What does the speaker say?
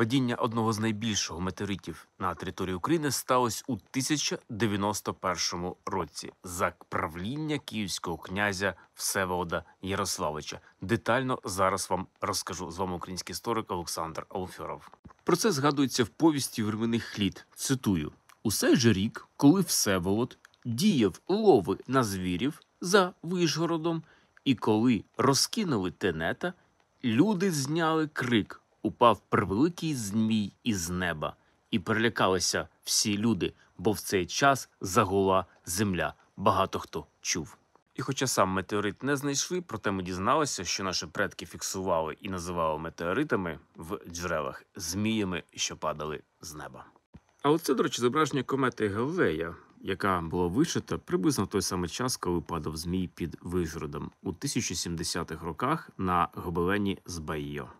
Падіння одного з найбільшого метеоритів на території України сталося у 1091 році за правління київського князя Всеволода Ярославича. Детально зараз вам розкажу з вами український історик Олександр Алфьоров. Про це згадується в повісті временних літ. Цитую: усе же рік, коли Всеволод діяв лови на звірів за Вишгородом, і коли розкинули тенета, люди зняли крик упав превеликий змій із неба, і перелякалися всі люди, бо в цей час загула земля. Багато хто чув. І, хоча сам метеорит не знайшли, проте ми дізналися, що наші предки фіксували і називали метеоритами в джерелах зміями, що падали з неба. Але це, до речі, зображення комети Галилея, яка була вишита приблизно в той самий час, коли падав змій під Вижгородом у 1070-х роках на гобелені з Байо.